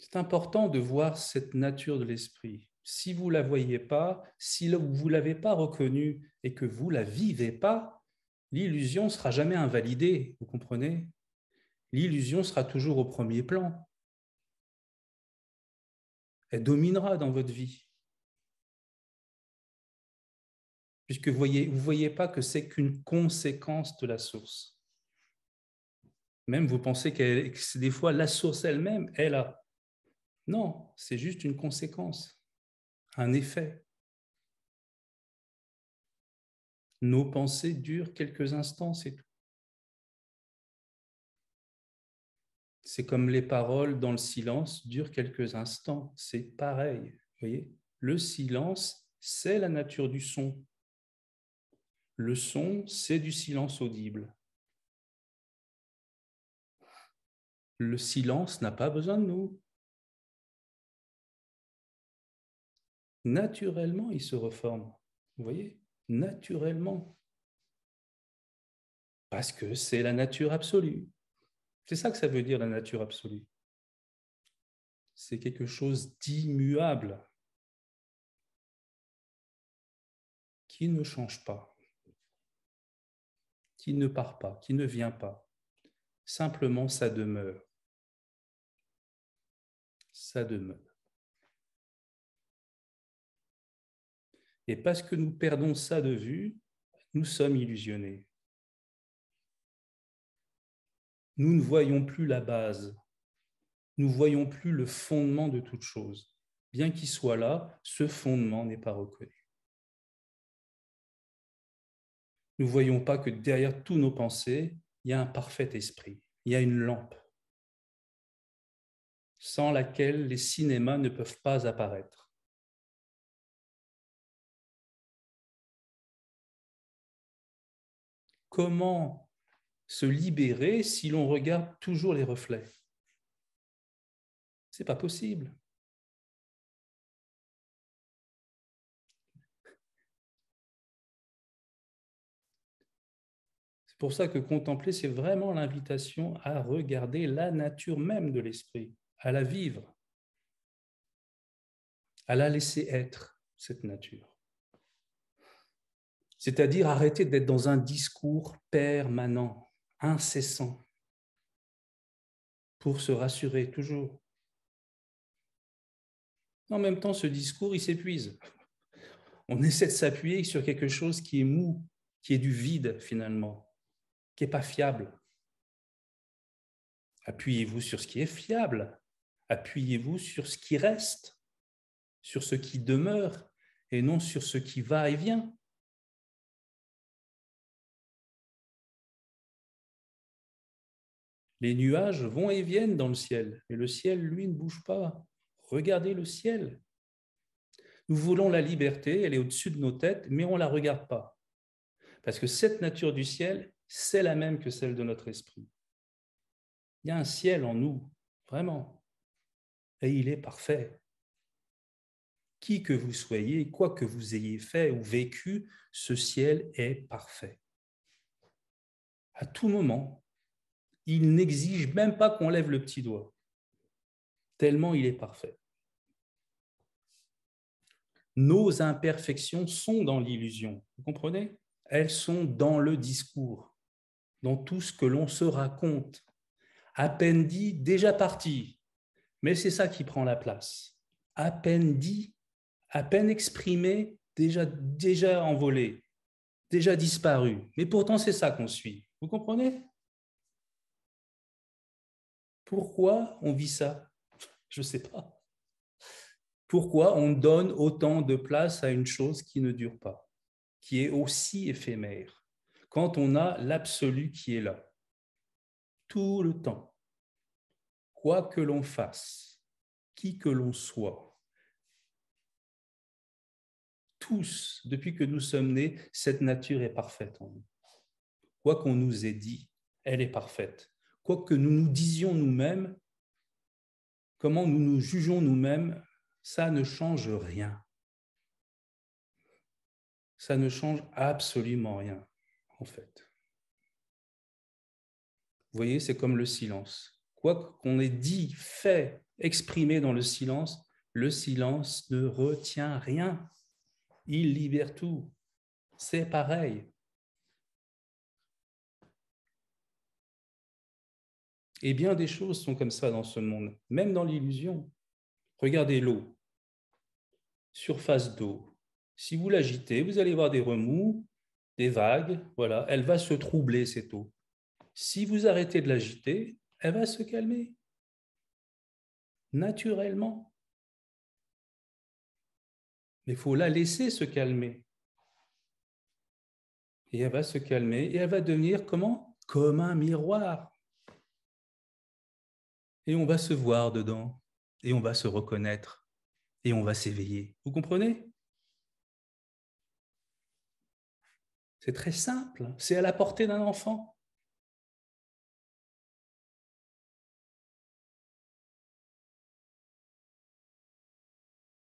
c'est important de voir cette nature de l'esprit. Si vous ne la voyez pas, si vous ne l'avez pas reconnue et que vous ne la vivez pas, l'illusion ne sera jamais invalidée, vous comprenez L'illusion sera toujours au premier plan. Elle dominera dans votre vie. Puisque vous ne voyez, vous voyez pas que c'est qu'une conséquence de la source. Même vous pensez que des fois la source elle-même est là. Non, c'est juste une conséquence, un effet. Nos pensées durent quelques instants, c'est tout. C'est comme les paroles dans le silence durent quelques instants, c'est pareil. Voyez, le silence, c'est la nature du son. Le son, c'est du silence audible. Le silence n'a pas besoin de nous. naturellement, il se reforme. Vous voyez Naturellement. Parce que c'est la nature absolue. C'est ça que ça veut dire la nature absolue. C'est quelque chose d'immuable qui ne change pas, qui ne part pas, qui ne vient pas. Simplement, ça demeure. Ça demeure. Et parce que nous perdons ça de vue, nous sommes illusionnés. Nous ne voyons plus la base, nous ne voyons plus le fondement de toute chose. Bien qu'il soit là, ce fondement n'est pas reconnu. Nous ne voyons pas que derrière tous nos pensées, il y a un parfait esprit, il y a une lampe, sans laquelle les cinémas ne peuvent pas apparaître. comment se libérer si l'on regarde toujours les reflets C'est pas possible. C'est pour ça que contempler, c'est vraiment l'invitation à regarder la nature même de l'esprit, à la vivre, à la laisser être, cette nature c'est-à-dire arrêter d'être dans un discours permanent, incessant, pour se rassurer toujours. En même temps, ce discours, il s'épuise. On essaie de s'appuyer sur quelque chose qui est mou, qui est du vide finalement, qui n'est pas fiable. Appuyez-vous sur ce qui est fiable, appuyez-vous sur ce qui reste, sur ce qui demeure, et non sur ce qui va et vient. Les nuages vont et viennent dans le ciel, mais le ciel, lui, ne bouge pas. Regardez le ciel. Nous voulons la liberté, elle est au-dessus de nos têtes, mais on ne la regarde pas. Parce que cette nature du ciel, c'est la même que celle de notre esprit. Il y a un ciel en nous, vraiment. Et il est parfait. Qui que vous soyez, quoi que vous ayez fait ou vécu, ce ciel est parfait. À tout moment, il n'exige même pas qu'on lève le petit doigt, tellement il est parfait. Nos imperfections sont dans l'illusion, vous comprenez Elles sont dans le discours, dans tout ce que l'on se raconte. À peine dit, déjà parti, mais c'est ça qui prend la place. À peine dit, à peine exprimé, déjà, déjà envolé, déjà disparu. Mais pourtant, c'est ça qu'on suit. Vous comprenez pourquoi on vit ça Je ne sais pas. Pourquoi on donne autant de place à une chose qui ne dure pas, qui est aussi éphémère, quand on a l'absolu qui est là, tout le temps, quoi que l'on fasse, qui que l'on soit tous, depuis que nous sommes nés, cette nature est parfaite en nous. Quoi qu'on nous ait dit, elle est parfaite quoi que nous nous disions nous-mêmes, comment nous nous jugeons nous-mêmes, ça ne change rien. Ça ne change absolument rien, en fait. Vous voyez, c'est comme le silence. Quoi qu'on ait dit, fait, exprimé dans le silence, le silence ne retient rien. Il libère tout. C'est pareil. Et bien des choses sont comme ça dans ce monde, même dans l'illusion. Regardez l'eau, surface d'eau. Si vous l'agitez, vous allez voir des remous, des vagues, voilà, elle va se troubler cette eau. Si vous arrêtez de l'agiter, elle va se calmer. Naturellement. Mais il faut la laisser se calmer. Et elle va se calmer et elle va devenir comment Comme un miroir et on va se voir dedans, et on va se reconnaître, et on va s'éveiller. Vous comprenez C'est très simple, hein. c'est à la portée d'un enfant.